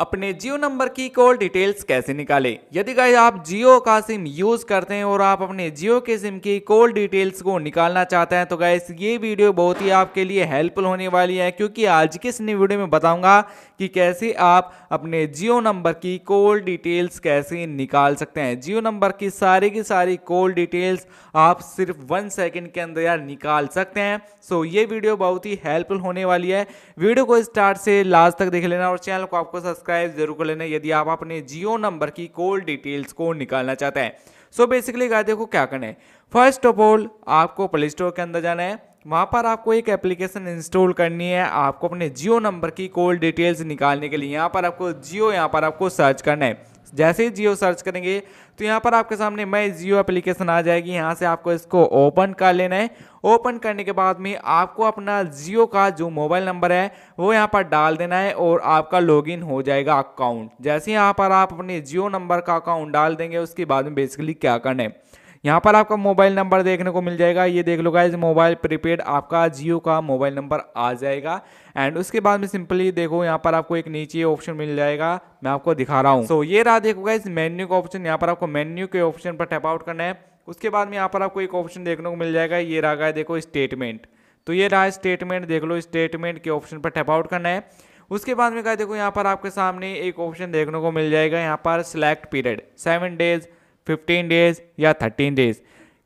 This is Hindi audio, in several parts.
अपने जियो नंबर की कॉल डिटेल्स कैसे निकाले यदि गाइज आप जियो का सिम यूज़ करते हैं और आप अपने जियो के सिम की कॉल डिटेल्स को निकालना चाहते हैं तो गाइज ये वीडियो बहुत ही आपके लिए हेल्पफुल होने वाली है क्योंकि आज की इस वीडियो में बताऊंगा कि कैसे आप अपने जियो नंबर की कॉल डिटेल्स कैसे निकाल सकते हैं जियो नंबर की सारी की सारी कॉल डिटेल्स आप सिर्फ वन सेकेंड के अंदर यार निकाल सकते हैं सो ये वीडियो बहुत ही हेल्पफुल होने वाली है वीडियो को स्टार्ट से लास्ट तक देख लेना और चैनल को आपको सब्सक्राइब सब्सक्राइब जरूर कर लेना यदि आप अपने जियो नंबर की कॉल डिटेल्स को निकालना चाहते हैं सो बेसिकली गाय देखो क्या करना है फर्स्ट ऑफ ऑल आपको प्ले स्टोर के अंदर जाना है वहाँ पर आपको एक एप्लीकेशन इंस्टॉल करनी है आपको अपने जियो नंबर की कॉल डिटेल्स निकालने के लिए यहाँ पर आपको जियो यहाँ पर आपको सर्च करना है जैसे ही जियो सर्च करेंगे तो यहाँ पर आपके सामने मैं जियो एप्लीकेशन आ जाएगी यहाँ से आपको इसको ओपन कर लेना है ओपन करने के बाद में आपको अपना जियो का जो मोबाइल नंबर है वो यहाँ पर डाल देना है और आपका लॉगिन हो जाएगा अकाउंट जैसे यहाँ पर आप अपने जियो नंबर का अकाउंट डाल देंगे उसके बाद में बेसिकली क्या करना है यहाँ पर आपका मोबाइल नंबर देखने को मिल जाएगा ये देख लो गाइज मोबाइल प्रीपेड आपका जियो का मोबाइल नंबर आ जाएगा एंड उसके बाद में सिंपली देखो यहाँ पर आपको एक नीचे ऑप्शन मिल जाएगा मैं आपको दिखा रहा हूँ सो so, ये रहा देखो गाइज मेन्यू का ऑप्शन यहाँ पर आपको मेन्यू के ऑप्शन पर टैप आउट करना है उसके बाद में यहाँ पर आपको एक ऑप्शन देखने को मिल जाएगा ये रहा है देखो स्टेटमेंट तो ये रहा स्टेटमेंट देख लो स्टेटमेंट के ऑप्शन पर टैप आउट करना है उसके बाद में क्या देखो यहाँ पर आपके सामने एक ऑप्शन देखने को मिल जाएगा यहाँ पर select period seven days 15 days या 13 डेज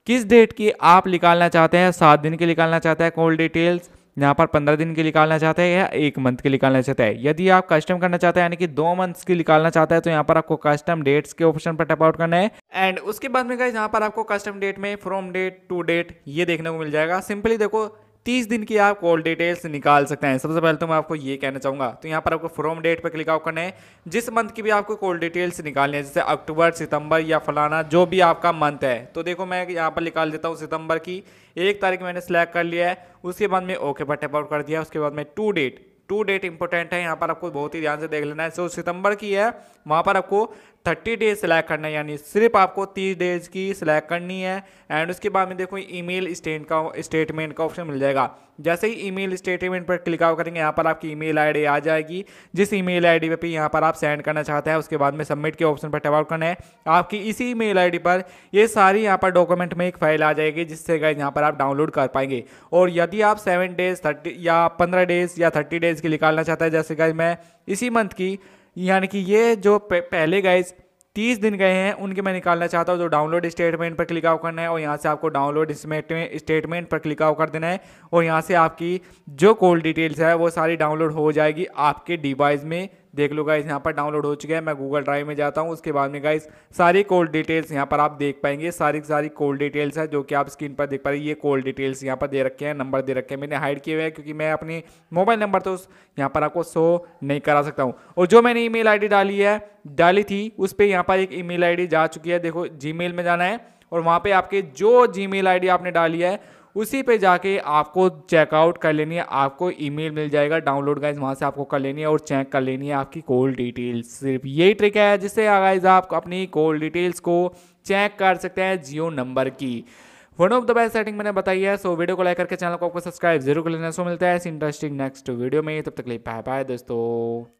किस डेट की आप निकालना चाहते हैं सात दिन की निकालना चाहते हैं कॉल डिटेल्स यहाँ पर पंद्रह दिन के निकालना चाहते हैं या एक मंथ के निकालना चाहते हैं यदि आप कस्टम करना चाहते हैं यानी कि दो मंथ्स की निकालना चाहते हैं तो यहाँ पर आपको कस्टम डेट्स के ऑप्शन पर टप आउट करना है एंड उसके बाद में गाइज यहाँ पर आपको कस्टम डेट में फ्रॉम डेट टू डेट ये देखने को मिल जाएगा सिंपली देखो तीस दिन की आप कॉल डिटेल्स निकाल सकते हैं सबसे पहले तो मैं आपको ये कहना चाहूँगा तो यहाँ पर आपको फ्रॉम डेट पर क्लिक आउट करना है जिस मंथ की भी आपको कॉल डिटेल्स निकालनी है जैसे अक्टूबर सितंबर या फलाना जो भी आपका मंथ है तो देखो मैं यहाँ पर निकाल देता हूँ सितंबर की एक तारीख मैंने सेलेक्ट कर लिया है उसके बाद में ओके पर टैप आउट कर दिया उसके बाद में to date to date important है यहाँ पर आपको बहुत ही ध्यान से देख लेना है सो सितंबर की है वहाँ पर आपको थर्टी डेज सिलेक्ट करना है यानी सिर्फ आपको तीस डेज की सिलेक्ट करनी है एंड उसके बाद में देखो ईमेल स्टेट का स्टेटमेंट का ऑप्शन मिल जाएगा जैसे ही ईमेल स्टेटमेंट पर क्लिक आउट करेंगे यहाँ पर आपकी ईमेल आईडी आ जाएगी जिस ईमेल आईडी पे यहाँ पर आप सेंड करना चाहते हैं उसके बाद में सबमिट के ऑप्शन पर टैप करना है आपकी इसी आई डी पर ये सारी यहाँ पर डॉक्यूमेंट में एक फाइल आ जाएगी जिससे गए यहाँ पर आप डाउनलोड कर पाएंगे और यदि आप सेवन डेज थर्टी या पंद्रह डेज या थर्टी डेज लिए निकालना चाहता है जैसे गाइज मैं इसी मंथ की यानी कि ये जो पहले गाइज तीस दिन गए हैं उनके मैं निकालना चाहता हूँ जो डाउनलोड स्टेटमेंट पर क्लिक आउट करना है और यहाँ से आपको डाउनलोड स्टेटमेंट पर क्लिक आउट कर देना है और यहाँ से आपकी जो कॉल डिटेल्स है वो सारी डाउनलोड हो जाएगी आपके डिवाइस में देख लो गाइस यहाँ पर डाउनलोड हो चुका है मैं गूगल ड्राइव में जाता हूँ उसके बाद में गाइस सारी कोल्ड डिटेल्स यहाँ पर आप देख पाएंगे सारी सारी कोल्ड डिटेल्स है जो कि आप स्क्रीन पर देख पा रहे ये कोल्ड डिटेल्स यहाँ पर दे रखे हैं नंबर दे रखे हैं मैंने हाइड किए हुए हैं क्योंकि मैं अपने मोबाइल नंबर तो यहाँ पर आपको शो नहीं करा सकता हूँ और जो मैंने ई मेल डाली है डाली थी उस पर यहाँ पर एक ई मेल जा चुकी है देखो जी में जाना है और वहाँ पर आपके जो जी मेल आपने डाली है उसी पे जाके आपको चेकआउट कर लेनी है आपको ईमेल मिल जाएगा डाउनलोड गाइज वहाँ से आपको कर लेनी है और चेक कर लेनी है आपकी कॉल डिटेल्स सिर्फ यही ट्रिक है जिससे गाइज आप अपनी कॉल डिटेल्स को चेक कर सकते हैं जियो नंबर की one of the best setting मैंने बताई है सो वीडियो को लाइक करके चैनल को आपको सब्सक्राइब जरूर कर लेना सो मिलता है इस इंटरेस्टिंग नेक्स्ट वीडियो में तब तक लिए बाय बाय दोस्तों